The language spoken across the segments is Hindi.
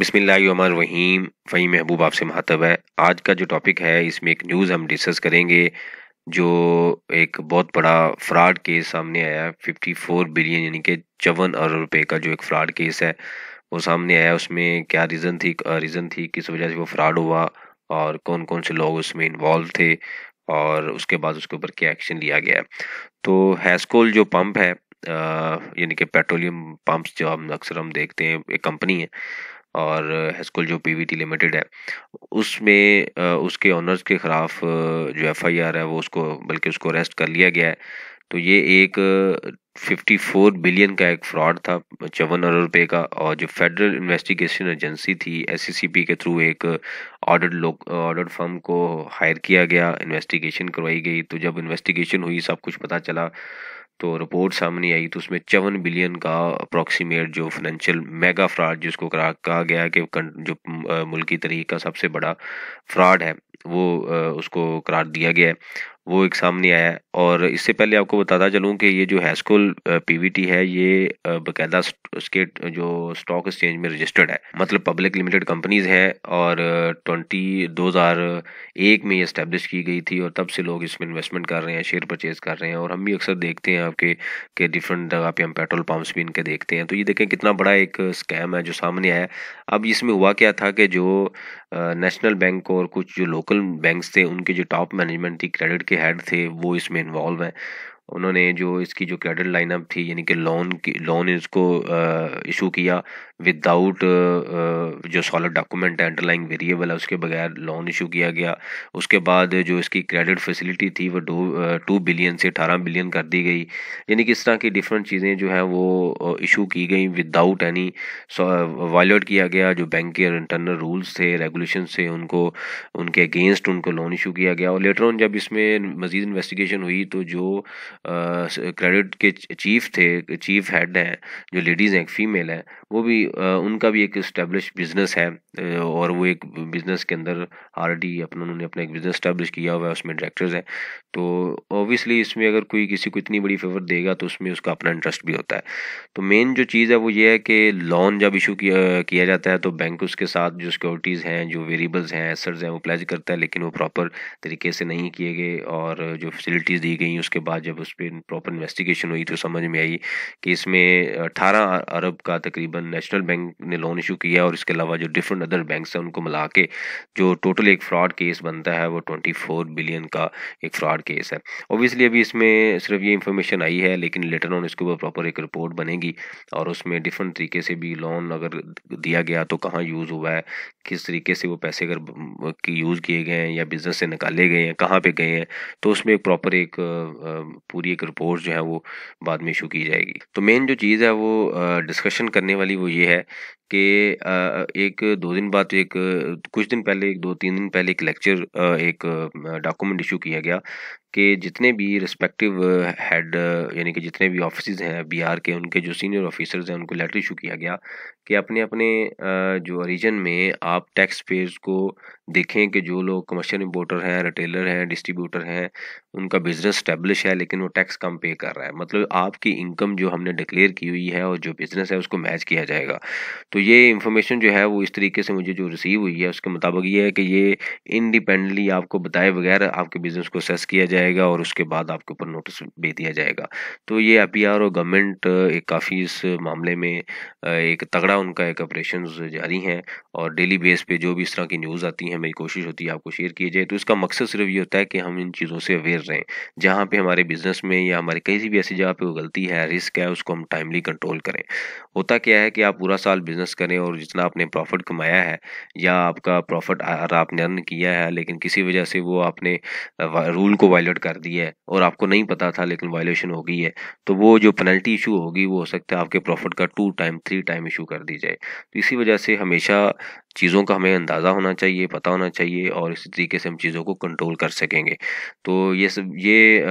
वहीम फ़ही महबूब आपसे महातब है आज का जो टॉपिक है इसमें एक न्यूज़ हम डिस्कस करेंगे जो एक बहुत बड़ा फ्रॉड केस सामने आया फिफ्टी फोर बिलियन यानी कि चौवन अरब रुपए का जो एक फ्रॉड केस है वो सामने आया उसमें क्या रीज़न थी रीज़न थी किस वजह से वो फ्रॉड हुआ और कौन कौन से लोग उसमें इन्वॉल्व थे और उसके बाद उसके ऊपर क्या एक्शन लिया गया तो हैस्कोल जो पम्प है यानी कि पेट्रोलियम पम्प जो हम अक्सर हम देखते हैं एक कंपनी है और हेस्कुल जो पी लिमिटेड है उसमें उसके ऑनर्स के ख़िलाफ़ जो एफ है वो उसको बल्कि उसको अरेस्ट कर लिया गया है तो ये एक 54 बिलियन का एक फ्रॉड था चौवन अरब रुपये का और जो फेडरल इन्वेस्टिगेशन एजेंसी थी एस e के थ्रू एक ऑडिट लोक ऑडिट फर्म को हायर किया गया इन्वेस्टिगेशन करवाई गई तो जब इन्वेस्टिगेशन हुई सब कुछ पता चला तो रिपोर्ट सामने आई तो उसमें चौवन बिलियन का अप्रॉक्सीमेट जो फाइनेंशियल मेगा फ्रॉड जिसको कहा गया कि जो मुल्की तरीक का सबसे बड़ा फ्रॉड है वो उसको करार दिया गया है वो एक सामने आया है और इससे पहले आपको बताता चलूँ कि ये जो हैस्कुल पीवीटी है ये बकायदा उसके जो स्टॉक एक्सचेंज में रजिस्टर्ड है मतलब पब्लिक लिमिटेड कंपनीज हैं और ट्वेंटी दो हज़ार एक में इस्टेब्लिश की गई थी और तब से लोग इसमें इन्वेस्टमेंट कर रहे हैं शेयर परचेज कर रहे हैं और हम भी अक्सर देखते हैं आपके के डिफरेंट जगह पे हम पेट्रोल पम्प्स भी इनके देखते हैं तो ये देखें कितना बड़ा एक स्कैम है जो सामने आया अब इसमें हुआ क्या था कि जो नेशनल बैंक और कुछ जो लोकल बैंक थे उनके जो टॉप मैनेजमेंट थी क्रेडिट के हेड थे वो इसमें इन्वॉल्व हैं उन्होंने जो इसकी जो कैडर लाइनअप थी यानी कि लोन की लोन इसको इशू किया विदाउट जो सॉलिड डॉक्यूमेंट है अंडरलाइंग वेरिएबल है उसके बगैर लोन इशू किया गया उसके बाद जो इसकी क्रेडिट फैसिलिटी थी वो टू टू बिलियन से अठारह बिलियन कर दी गई यानी कि इस तरह की डिफरेंट चीज़ें जो हैं वो इशू की गई विदाउट एनी वायलेट किया गया जो बैंक के इंटरनल रूल्स थे रेगुलेशन थे उनको उनके अगेंस्ट उनको लोन इशू किया गया और लेटर ऑन जब इसमें मज़ीद इन्वेस्टिगेशन हुई तो जो क्रेडिट के चीफ थे चीफ हेड हैं जो लेडीज़ हैं फीमेल हैं वो भी उनका भी एक इस्टेब्लिश बिजनेस है और वो एक बिज़नेस के अंदर ऑलरेडी अपना उन्होंने अपना एक बिज़नेस इस्टेब्लिश किया हुआ है उसमें डायरेक्टर्स हैं तो ऑब्वियसली इसमें अगर कोई किसी को इतनी बड़ी फेवर देगा तो उसमें उसका अपना इंटरेस्ट भी होता है तो मेन जो चीज़ है वो ये है कि लोन जब इशू किया, किया जाता है तो बैंक उसके साथ जो सिक्योरिटीज़ हैं जो वेरिएबल्स हैं एसर्स हैं वो प्लेज करता है लेकिन वो प्रॉपर तरीके से नहीं किए गए और जो फैसिलिटीज़ दी गई उसके बाद जब उस पर प्रॉपर इन्वेस्टिगेशन हुई तो समझ में आई कि इसमें अठारह अरब का तकरीबन नेशनल बैंक ने लोन इशू किया और इसके अलावा जो डिफरेंट अदर बैंक हैं उनको मिला के जो टोटल एक फ्रॉड केस बनता है वो ट्वेंटी फोर बिलियन का एक फ्रॉड केस है ओबियसली अभी इसमें सिर्फ ये इंफॉर्मेशन आई है लेकिन लेटर ऑन इसके ऊपर प्रॉपर एक रिपोर्ट बनेगी और उसमें डिफरेंट तरीके से भी लोन अगर दिया गया तो कहाँ यूज़ हुआ है किस तरीके से वो पैसे अगर की यूज़ किए गए हैं या बिज़नेस से निकाले गए हैं कहाँ पे गए हैं तो उसमें एक प्रॉपर एक पूरी एक रिपोर्ट जो है वो बाद में इशू की जाएगी तो मेन जो चीज़ है वो डिस्कशन करने वाली वो ये है के एक दो दिन बाद एक कुछ दिन पहले, एक दो तीन दिन पहले एक लेक्चर एक डॉक्यूमेंट इशू किया गया कि जितने भी रिस्पेक्टिव हेड यानी कि जितने भी ऑफिसेज़ हैं बिहार के, उनके जो सीनियर ऑफिसर्स हैं, उनको लेटर इशू किया गया कि अपने-अपने जो रीजन में आप टैक्स पेयर्स को देखें कि जो लोग कमर्शियल इम्पोर्टर हैं रिटेलर हैं डिस्ट्रीब्यूटर हैं उनका बिज़नेस स्टेब्लिश है लेकिन वो टैक्स कम पे कर रहा है मतलब आपकी इनकम जो हमने डिक्लेयर की हुई है और जो बिज़नेस है उसको मैच किया जाएगा तो ये इंफॉर्मेशन जो है वो इस तरीके से मुझे जो रिसीव हुई है उसके मुताबिक ये है कि ये इंडिपेंडेंटली आपको बताए बगैर आपके बिज़नेस को असेस किया जाएगा और उसके बाद आपके ऊपर नोटिस भेज दिया जाएगा तो ये आई और गवर्नमेंट एक काफ़ी इस मामले में एक तगड़ा उनका एक ऑपरेशन जारी हैं और डेली बेस पे जो भी इस तरह की न्यूज़ आती हैं मेरी कोशिश होती है आपको शेयर किए जाए तो इसका मकसद सिर्फ ये होता है कि हम इन चीज़ों से अवेयर रहें जहाँ पे हमारे बिजनेस में या हमारे किसी भी ऐसी जगह पे वो गलती है रिस्क है उसको हम टाइमली कंट्रोल करें होता क्या है कि आप पूरा साल बिजनेस करें और जितना आपने प्रॉफिट कमाया है या आपका प्रॉफिट आपने अर्न किया है लेकिन किसी वजह से वो आपने रूल को वायलेट कर दिया है और आपको नहीं पता था लेकिन वायलेशन हो गई है तो वो जो पेनल्टी इशू होगी वो हो सकता है आपके प्रॉफिट का two time three time issue कर दी जाए तो इसी वजह से हमेशा चीज़ों का हमें अंदाज़ा होना चाहिए पता होना चाहिए और इसी तरीके से हम चीज़ों को कंट्रोल कर सकेंगे तो ये सब ये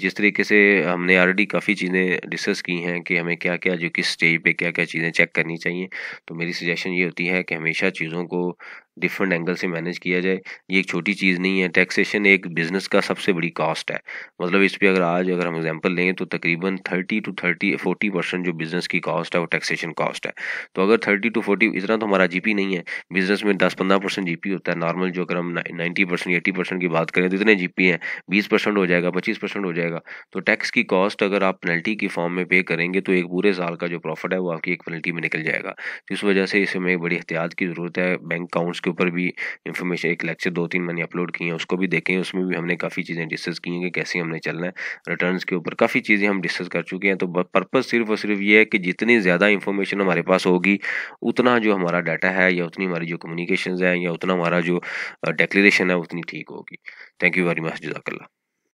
जिस तरीके से हमने ऑलरेडी काफ़ी चीज़ें डिस्कस की हैं कि हमें क्या क्या जो किस स्टेज पे क्या क्या चीज़ें चेक करनी चाहिए तो मेरी सजेशन ये होती है कि हमेशा चीज़ों को डिफरेंट एंगल से मैनेज किया जाए ये एक छोटी चीज़ नहीं है टैक्सेशन एक बिज़नेस का सबसे बड़ी कॉस्ट है मतलब इस पर अगर आज अगर हम एग्जाम्पल लें तो तकरीबन thirty to thirty forty percent जो बिज़नेस की कॉस्ट है वो टैक्सेशन कॉस्ट है तो अगर थर्टी टू फोर्टी इतना तो हमारा जी नहीं है बिज़नेस में दस पंद्रह परसेंट जी होता है नॉर्मल जो अगर हम नाइन्टी परसेंट एटी परसेंट की बात करें तो इतने जी पी हैं बीस परसेंट हो जाएगा पच्चीस परसेंट हो जाएगा तो टैक्स की कॉस्ट अगर आप पेनल्टी की फॉर्म में पे करेंगे तो एक पूरे साल का जो प्रॉफिट है वो आपकी एक पेनल्टी में निकल जाएगा तो इस वजह से इसमें बड़ी एहतियात की ज़रूरत है बैंक अकाउंट्स उसके ऊपर भी इन्फॉर्मेशन एक लेक्चर दो तीन मैंने अपलोड किए हैं उसको भी देखें उसमें भी हमने काफ़ी चीज़ें डिस्कस की हैं कि कैसे हमने चलना है रिटर्न के ऊपर काफ़ी चीज़ें हम डिस्कस कर चुके हैं तो पर्पज़ सिर्फ और सिर्फ ये है कि जितनी ज़्यादा इन्फॉर्मेशन हमारे पास होगी उतना जो हमारा डाटा है या उतनी हमारी जो कम्युनिकेशन है या उतना हमारा जो डिक्लेरेशन है उतनी ठीक होगी थैंक यू वेरी मच जजाकल्ला